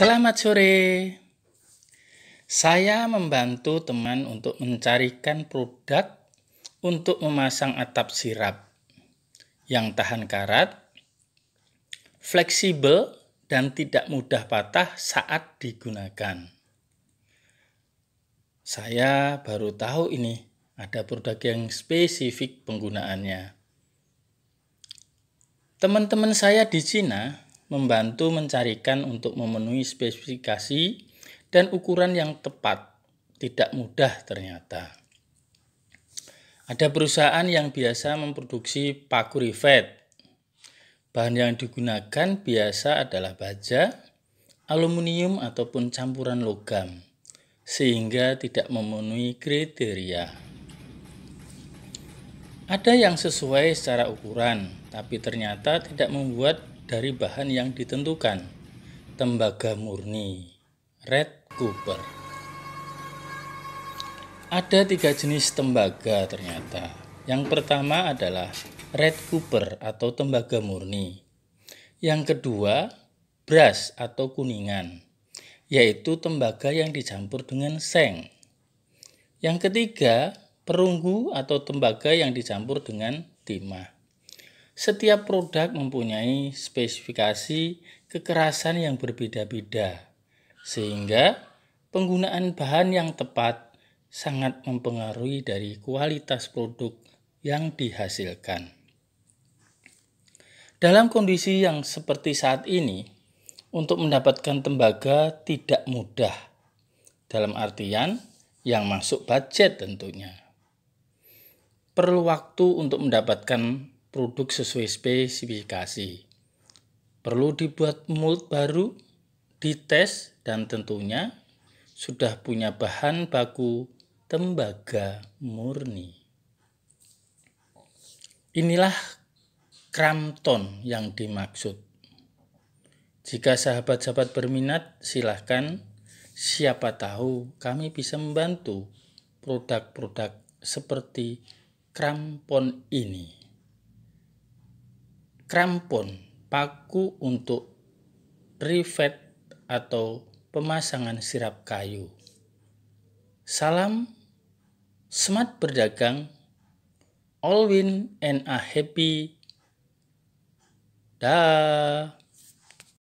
Selamat sore. Saya membantu teman untuk mencarikan produk untuk memasang atap sirap yang tahan karat, fleksibel, dan tidak mudah patah saat digunakan. Saya baru tahu ini ada produk yang spesifik penggunaannya. Teman-teman saya di Cina membantu mencarikan untuk memenuhi spesifikasi dan ukuran yang tepat. Tidak mudah ternyata. Ada perusahaan yang biasa memproduksi paku rivet. Bahan yang digunakan biasa adalah baja, aluminium ataupun campuran logam sehingga tidak memenuhi kriteria. Ada yang sesuai secara ukuran, tapi ternyata tidak membuat dari bahan yang ditentukan. Tembaga murni, red copper. Ada tiga jenis tembaga ternyata. Yang pertama adalah red copper atau tembaga murni. Yang kedua, brass atau kuningan, yaitu tembaga yang dicampur dengan seng. Yang ketiga, perunggu atau tembaga yang dicampur dengan timah. Setiap produk mempunyai spesifikasi kekerasan yang berbeda-beda, sehingga penggunaan bahan yang tepat sangat mempengaruhi dari kualitas produk yang dihasilkan. Dalam kondisi yang seperti saat ini, untuk mendapatkan tembaga tidak mudah, dalam artian yang masuk budget tentunya. Perlu waktu untuk mendapatkan produk sesuai spesifikasi. Perlu dibuat mold baru, dites, dan tentunya sudah punya bahan baku tembaga murni. Inilah kramton yang dimaksud. Jika sahabat-sahabat berminat, silahkan. Siapa tahu kami bisa membantu produk-produk seperti krampon ini. Krampon, paku untuk rivet atau pemasangan sirap kayu. Salam smart berdagang, all win and a happy. Dah.